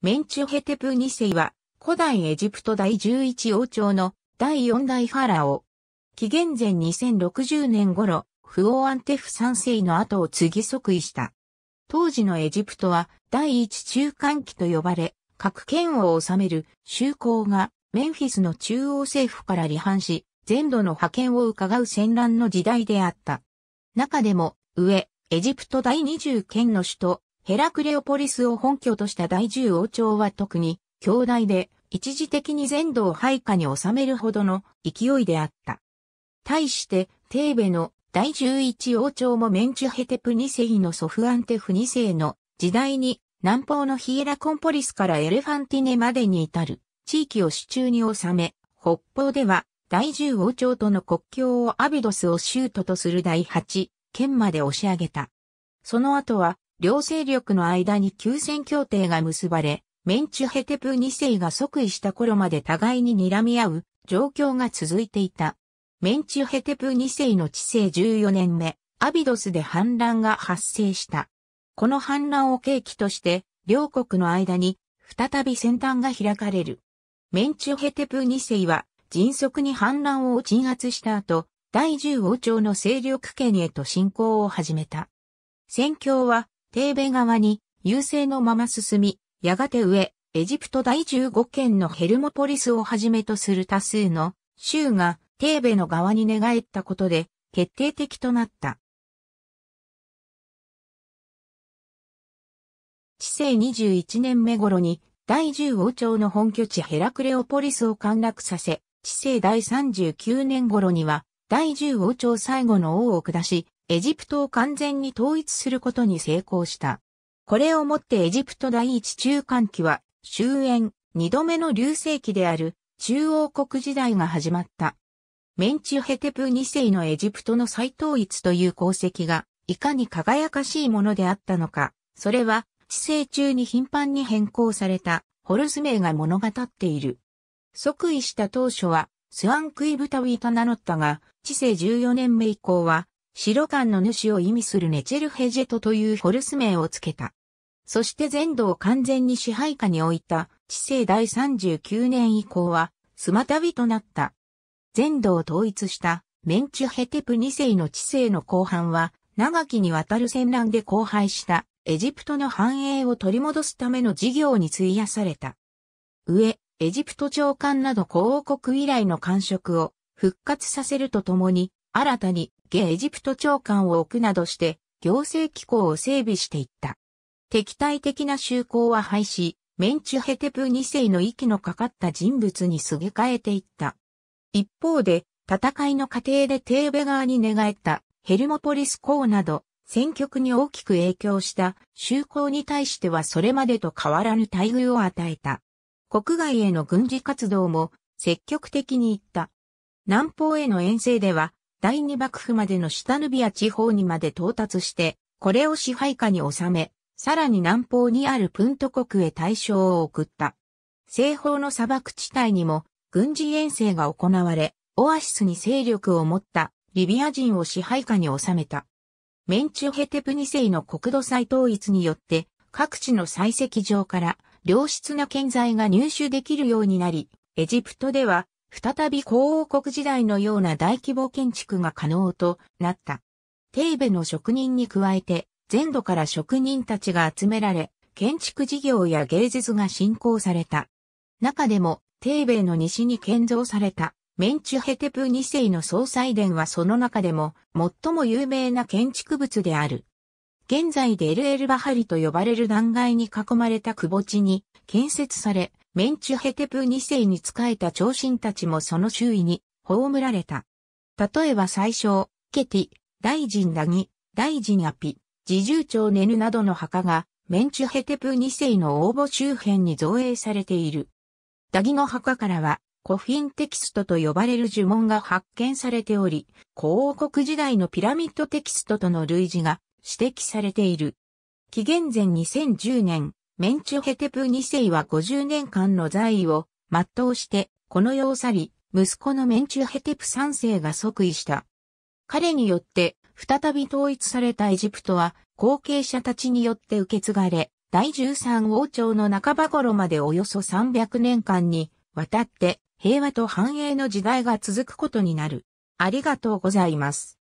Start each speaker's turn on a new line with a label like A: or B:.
A: メンチュヘテプ2世は、古代エジプト第11王朝の第4代ファラオ。紀元前2060年頃、フオアンテフ3世の後を継ぎ即位した。当時のエジプトは第一中間期と呼ばれ、各県を治める州公がメンフィスの中央政府から離反し、全土の覇権を伺う戦乱の時代であった。中でも、上、エジプト第20県の首都、ヘラクレオポリスを本拠とした第十王朝は特に、強大で、一時的に全土を配下に収めるほどの勢いであった。対して、テーベの第11王朝もメンチュヘテプ二世のソフアンテフ二世の時代に南方のヒエラコンポリスからエレファンティネまでに至る地域を手中に収め、北方では第10王朝との国境をアビドスをシュートとする第8県まで押し上げた。その後は両勢力の間に休戦協定が結ばれ、メンチュヘテプ2世が即位した頃まで互いに睨み合う状況が続いていた。メンチュヘテプ2世の治世14年目、アビドスで反乱が発生した。この反乱を契機として、両国の間に再び戦端が開かれる。メンチュヘテプ2世は迅速に反乱を鎮圧した後、第10王朝の勢力圏へと侵攻を始めた。戦況はテーベ側に優勢のまま進み、やがて上、エジプト第15県のヘルモポリスをはじめとする多数の州がテーベの側に寝返ったことで決定的となった。治世21年目頃に第10王朝の本拠地ヘラクレオポリスを陥落させ、治世第39年頃には第10王朝最後の王を下し、エジプトを完全に統一することに成功した。これをもってエジプト第一中間期は終焉、二度目の流星期である中央国時代が始まった。メンチュヘテプ2世のエジプトの再統一という功績がいかに輝かしいものであったのか、それは治世中に頻繁に変更されたホルズ名が物語っている。即位した当初はスワンクイブタウィと名乗ったが、治世14年目以降は白間の主を意味するネチェルヘジェトというホルス名をつけた。そして全土を完全に支配下に置いた治世第39年以降は、スマタビとなった。全土を統一したメンチュヘテプ2世の治世の後半は、長きにわたる戦乱で荒廃したエジプトの繁栄を取り戻すための事業に費やされた。上、エジプト長官など公王国以来の官職を復活させるとともに、新たに下エジプト長官を置くなどして行政機構を整備していった。敵対的な就航は廃止、メンチュヘテプ2世の息のかかった人物にすげ替えていった。一方で、戦いの過程でテーベ側に寝返ったヘルモポリス公など、戦局に大きく影響した就航に対してはそれまでと変わらぬ待遇を与えた。国外への軍事活動も積極的に行った。南方への遠征では第二幕府までのシュタヌビア地方にまで到達して、これを支配下に収め、さらに南方にあるプント国へ対象を送った。西方の砂漠地帯にも軍事遠征が行われ、オアシスに勢力を持ったリビア人を支配下に収めた。メンチュヘテプ2世の国土再統一によって、各地の採石場から良質な建材が入手できるようになり、エジプトでは再び広王国時代のような大規模建築が可能となった。テーベの職人に加えて、全土から職人たちが集められ、建築事業や芸術が進行された。中でも、テーベの西に建造された、メンチュヘテプ2世の総裁殿はその中でも、最も有名な建築物である。現在でエルエルバハリと呼ばれる断崖に囲まれた窪地に建設され、メンチュヘテプ2世に仕えた長身たちもその周囲に葬られた。例えば最初、ケティ、大臣ダギ、大臣アピ、自重長ネヌなどの墓が、メンチュヘテプ2世の応募周辺に造営されている。ダギの墓からは、コフィンテキストと呼ばれる呪文が発見されており、古王国時代のピラミッドテキストとの類似が指摘されている。紀元前2010年、メンチュヘテプ2世は50年間の在位を全うして、この世を去り、息子のメンチュヘテプ3世が即位した。彼によって、再び統一されたエジプトは、後継者たちによって受け継がれ、第13王朝の半ば頃までおよそ300年間に、わたって、平和と繁栄の時代が続くことになる。ありがとうございます。